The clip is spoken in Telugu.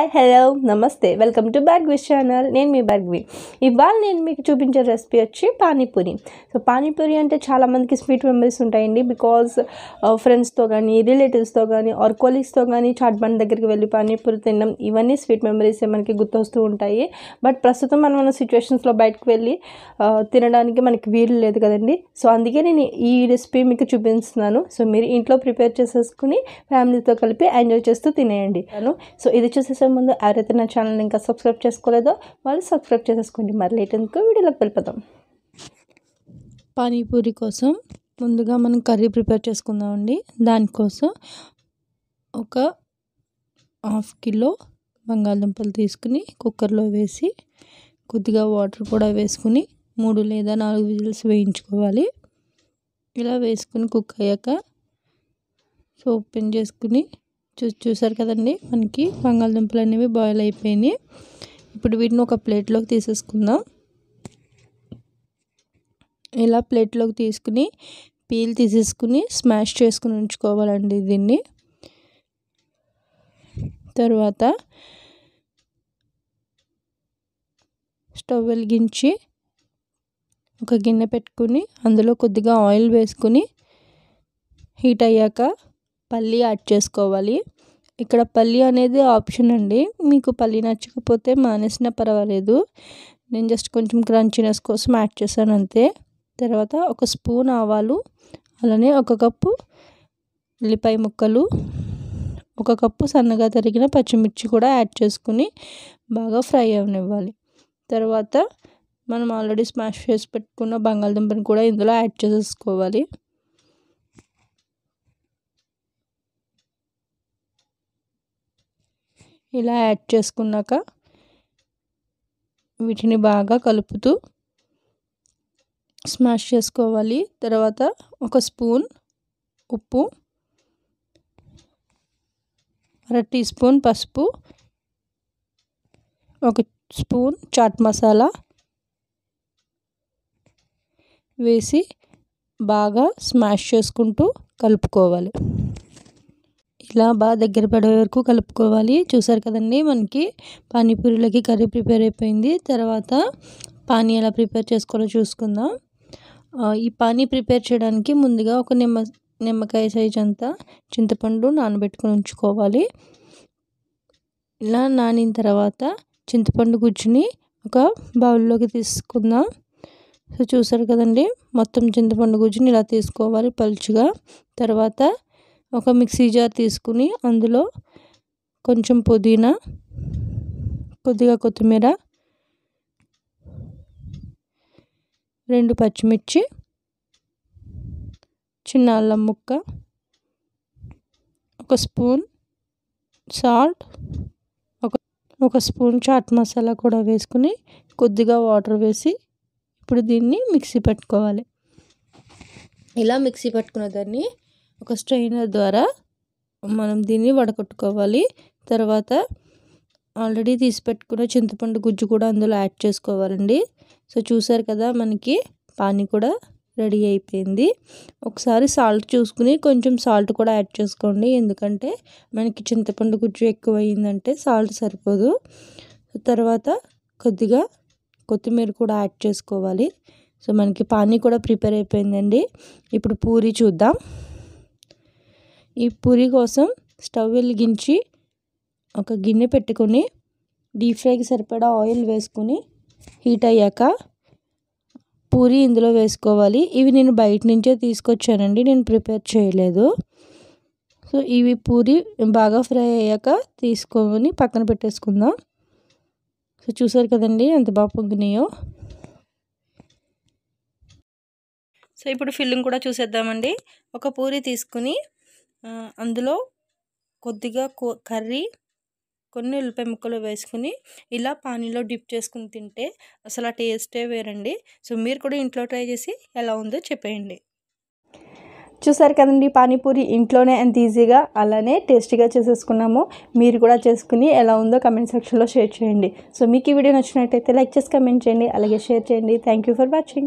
హాయ్ హలో నమస్తే వెల్కమ్ టు బర్గ్వి ఛానల్ నేను మీ బర్గ్వి ఇవాళ నేను మీకు చూపించే రెసిపీ వచ్చి పానీపూరి సో పానీపూరి అంటే చాలామందికి స్వీట్ మెమరీస్ ఉంటాయండి బికాజ్ ఫ్రెండ్స్తో కానీ రిలేటివ్స్తో కానీ ఆర్ కోలీగ్స్తో కానీ చాట్ బండ్ దగ్గరికి వెళ్ళి పానీపూరి తినడం ఇవన్నీ స్వీట్ మెమరీస్ మనకి గుర్తొస్తూ ఉంటాయి బట్ ప్రస్తుతం మనం మన సిచ్యువేషన్స్లో బయటకు వెళ్ళి తినడానికి మనకి వీలు లేదు కదండి సో అందుకే నేను ఈ రెసిపీ మీకు చూపిస్తున్నాను సో మీరు ఇంట్లో ప్రిపేర్ చేసేసుకుని ఫ్యామిలీతో కలిపి ఎంజాయ్ చేస్తూ తినేయండి సో ఇది చూసేసి ముందు ఎవరైతే నా ఛానల్ని ఇంకా సబ్స్క్రైబ్ చేసుకోలేదో వాళ్ళు సబ్స్క్రైబ్ చేసేసుకోండి మరి లేట్ ఇంకో వీడియోలోకి వెళ్ళిపోదాం పానీపూరి కోసం ముందుగా మనం కర్రీ ప్రిపేర్ చేసుకుందామండి దానికోసం ఒక హాఫ్ కిలో బంగాళదుంపలు తీసుకుని కుక్కర్లో వేసి కొద్దిగా వాటర్ కూడా వేసుకుని మూడు లేదా నాలుగు విజిల్స్ వేయించుకోవాలి ఇలా వేసుకుని కుక్ అయ్యాక సో ఓపెన్ చేసుకుని చూ చూసారు కదండి మనకి బంగాళదుంపలు అనేవి బాయిల్ అయిపోయినాయి ఇప్పుడు వీటిని ఒక ప్లేట్లోకి తీసేసుకుందాం ఇలా ప్లేట్లోకి తీసుకుని పీల్ తీసేసుకుని స్మాష్ చేసుకుని ఉంచుకోవాలండి దీన్ని తర్వాత స్టవ్ వెలిగించి ఒక గిన్నె పెట్టుకుని అందులో కొద్దిగా ఆయిల్ వేసుకుని హీట్ అయ్యాక పల్లి యాడ్ చేసుకోవాలి ఇక్కడ పల్లి అనేది ఆప్షన్ అండి మీకు పల్లి నచ్చకపోతే మానేసినా పర్వాలేదు నేను జస్ట్ కొంచెం క్రంచినెస్ కోసం యాడ్ చేశాను అంతే తర్వాత ఒక స్పూన్ ఆవాలు అలానే ఒక కప్పు ఉల్లిపాయ ముక్కలు ఒక కప్పు సన్నగా తరిగిన పచ్చిమిర్చి కూడా యాడ్ చేసుకుని బాగా ఫ్రై అవనివ్వాలి తర్వాత మనం ఆల్రెడీ స్మాష్ చేసి పెట్టుకున్న బంగాళదుంపని కూడా ఇందులో యాడ్ చేసేసుకోవాలి ఇలా యాడ్ చేసుకున్నాక వీటిని బాగా కలుపుతూ స్మాష్ చేసుకోవాలి తర్వాత ఒక స్పూన్ ఉప్పు అర టీ స్పూన్ పసుపు ఒక స్పూన్ చాట్ మసాలా వేసి బాగా స్మాష్ చేసుకుంటూ కలుపుకోవాలి ఇలా బాగా దగ్గర పడే వరకు కలుపుకోవాలి చూసారు కదండి మనకి పానీపూరిలోకి కర్రీ ప్రిపేర్ అయిపోయింది తర్వాత పానీ ఎలా ప్రిపేర్ చేసుకోవాలో చూసుకుందాం ఈ పానీ ప్రిపేర్ చేయడానికి ముందుగా ఒక నిమ్మ నిమ్మకాయ సైజ్ అంతా చింతపండు నానబెట్టుకుని ఉంచుకోవాలి ఇలా నానిన తర్వాత చింతపండు గుజ్జుని ఒక బౌల్లోకి తీసుకుందాం సో చూసారు కదండి మొత్తం చింతపండు గుజ్జుని ఇలా తీసుకోవాలి పలుచుగా తర్వాత ఒక మిక్సీ జార్ తీసుకుని అందులో కొంచెం పుదీనా కొద్దిగా కొత్తిమీర రెండు పచ్చిమిర్చి చిన్న అల్లం ముక్క ఒక స్పూన్ సాల్ట్ ఒక ఒక స్పూన్ చాట్ మసాలా కూడా వేసుకుని కొద్దిగా వాటర్ వేసి ఇప్పుడు దీన్ని మిక్సీ పెట్టుకోవాలి ఇలా మిక్సీ పట్టుకున్న దాన్ని ఒక స్ట్రైనర్ ద్వారా మనం దీన్ని వడకట్టుకోవాలి తర్వాత ఆల్రెడీ తీసి పెట్టుకున్న చింతపండు గుజ్జు కూడా అందులో యాడ్ చేసుకోవాలండి సో చూసారు కదా మనకి పానీ కూడా రెడీ అయిపోయింది ఒకసారి సాల్ట్ చూసుకుని కొంచెం సాల్ట్ కూడా యాడ్ చేసుకోండి ఎందుకంటే మనకి చింతపండు గుజ్జు ఎక్కువ అయిందంటే సాల్ట్ సరిపోదు తర్వాత కొద్దిగా కొత్తిమీర కూడా యాడ్ చేసుకోవాలి సో మనకి పానీ కూడా ప్రిపేర్ అయిపోయిందండి ఇప్పుడు పూరి చూద్దాం ఈ పూరి కోసం స్టవ్ వెలిగించి ఒక గిన్నె పెట్టుకొని డీప్ ఫ్రైకి సరిపడా ఆయిల్ వేసుకుని హీట్ అయ్యాక పూరి ఇందులో వేసుకోవాలి ఇవి నేను బయట నుంచే తీసుకొచ్చానండి నేను ప్రిపేర్ చేయలేదు సో ఇవి పూరి బాగా ఫ్రై అయ్యాక తీసుకొని పక్కన పెట్టేసుకుందాం సో చూసారు కదండి ఎంత బాగా పొంగినాయో సో ఇప్పుడు ఫిల్లింగ్ కూడా చూసేద్దామండి ఒక పూరి తీసుకుని అందులో కొద్దిగా కర్రీ కొన్ని ఉల్లిపాయ ముక్కలు వేసుకుని ఇలా పానీలో డిప్ చేసుకుని తింటే అసలు ఆ టేస్టే వేరండి సో మీరు కూడా ఇంట్లో ట్రై చేసి ఎలా ఉందో చెప్పేయండి చూసారు కదండి పానీపూరి ఇంట్లోనే ఎంత ఈజీగా అలానే టేస్టీగా చేసేసుకున్నాము మీరు కూడా చేసుకుని ఎలా ఉందో కమెంట్ సెక్షన్లో షేర్ చేయండి సో మీకు ఈ వీడియో నచ్చినట్టయితే లైక్ చేసి కమెంట్ చేయండి అలాగే షేర్ చేయండి థ్యాంక్ ఫర్ వాచింగ్